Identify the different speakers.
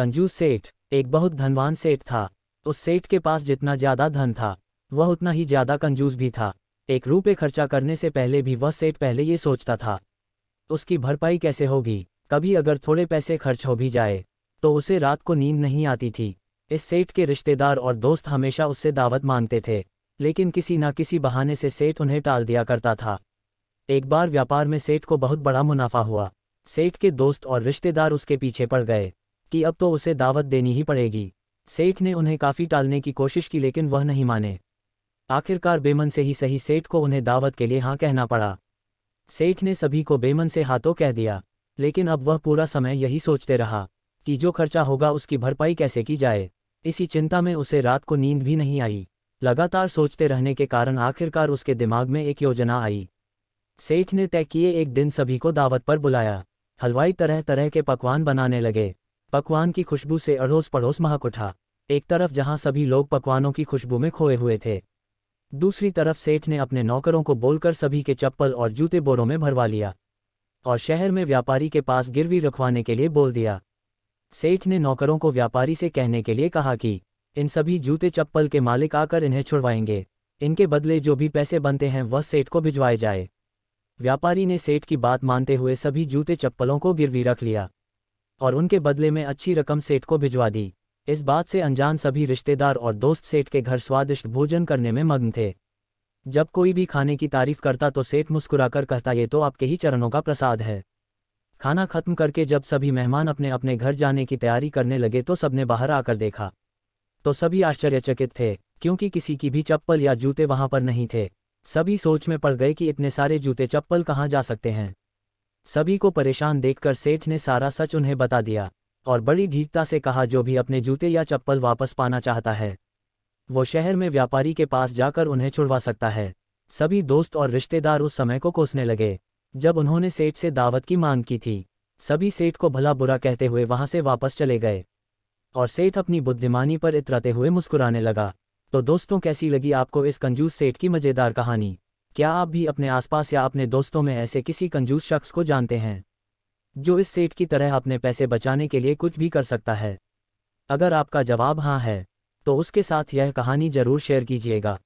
Speaker 1: कंजूस सेठ एक बहुत धनवान सेठ था उस सेठ के पास जितना ज्यादा धन था वह उतना ही ज्यादा कंजूस भी था एक रुपये खर्चा करने से पहले भी वह सेठ पहले ये सोचता था उसकी भरपाई कैसे होगी कभी अगर थोड़े पैसे खर्च हो भी जाए तो उसे रात को नींद नहीं आती थी इस सेठ के रिश्तेदार और दोस्त हमेशा उससे दावत मांगते थे लेकिन किसी न किसी बहाने से सेठ उन्हें टाल दिया करता था एक बार व्यापार में सेठ को बहुत बड़ा मुनाफा हुआ सेठ के दोस्त और रिश्तेदार उसके पीछे पड़ गए कि अब तो उसे दावत देनी ही पड़ेगी सेठ ने उन्हें काफ़ी टालने की कोशिश की लेकिन वह नहीं माने आखिरकार बेमन से ही सही सेठ को उन्हें दावत के लिए हाँ कहना पड़ा सेठ ने सभी को बेमन से हाथों कह दिया लेकिन अब वह पूरा समय यही सोचते रहा कि जो खर्चा होगा उसकी भरपाई कैसे की जाए इसी चिंता में उसे रात को नींद भी नहीं आई लगातार सोचते रहने के कारण आखिरकार उसके दिमाग में एक योजना आई सेठ ने तय किए एक दिन सभी को दावत पर बुलाया हलवाई तरह तरह के पकवान बनाने लगे पकवान की खुशबू से अड़ोस पड़ोस महक उठा एक तरफ जहां सभी लोग पकवानों की खुशबू में खोए हुए थे दूसरी तरफ सेठ ने अपने नौकरों को बोलकर सभी के चप्पल और जूते बोरों में भरवा लिया और शहर में व्यापारी के पास गिरवी रखवाने के लिए बोल दिया सेठ ने नौकरों को व्यापारी से कहने के लिए कहा कि इन सभी जूते चप्पल के मालिक आकर इन्हें छुड़वाएंगे इनके बदले जो भी पैसे बनते हैं वह सेठ को भिजवाए जाए व्यापारी ने सेठ की बात मानते हुए सभी जूते चप्पलों को गिरवी रख लिया और उनके बदले में अच्छी रकम सेठ को भिजवा दी इस बात से अनजान सभी रिश्तेदार और दोस्त सेठ के घर स्वादिष्ट भोजन करने में मग्न थे जब कोई भी खाने की तारीफ करता तो सेठ मुस्कुराकर कहता ये तो आपके ही चरणों का प्रसाद है खाना खत्म करके जब सभी मेहमान अपने अपने घर जाने की तैयारी करने लगे तो सबने बाहर आकर देखा तो सभी आश्चर्यचकित थे क्योंकि किसी की भी चप्पल या जूते वहां पर नहीं थे सभी सोच में पड़ गए कि इतने सारे जूते चप्पल कहाँ जा सकते हैं सभी को परेशान देखकर सेठ ने सारा सच उन्हें बता दिया और बड़ी धीकता से कहा जो भी अपने जूते या चप्पल वापस पाना चाहता है वो शहर में व्यापारी के पास जाकर उन्हें छुड़वा सकता है सभी दोस्त और रिश्तेदार उस समय को कोसने लगे जब उन्होंने सेठ से दावत की मांग की थी सभी सेठ को भला बुरा कहते हुए वहां से वापस चले गए और सेठ अपनी बुद्धिमानी पर इतराते हुए मुस्कुराने लगा तो दोस्तों कैसी लगी आपको इस कंजूस सेठ की मज़ेदार कहानी क्या आप भी अपने आसपास या अपने दोस्तों में ऐसे किसी कंजूस शख्स को जानते हैं जो इस सेठ की तरह अपने पैसे बचाने के लिए कुछ भी कर सकता है अगर आपका जवाब हाँ है तो उसके साथ यह कहानी जरूर शेयर कीजिएगा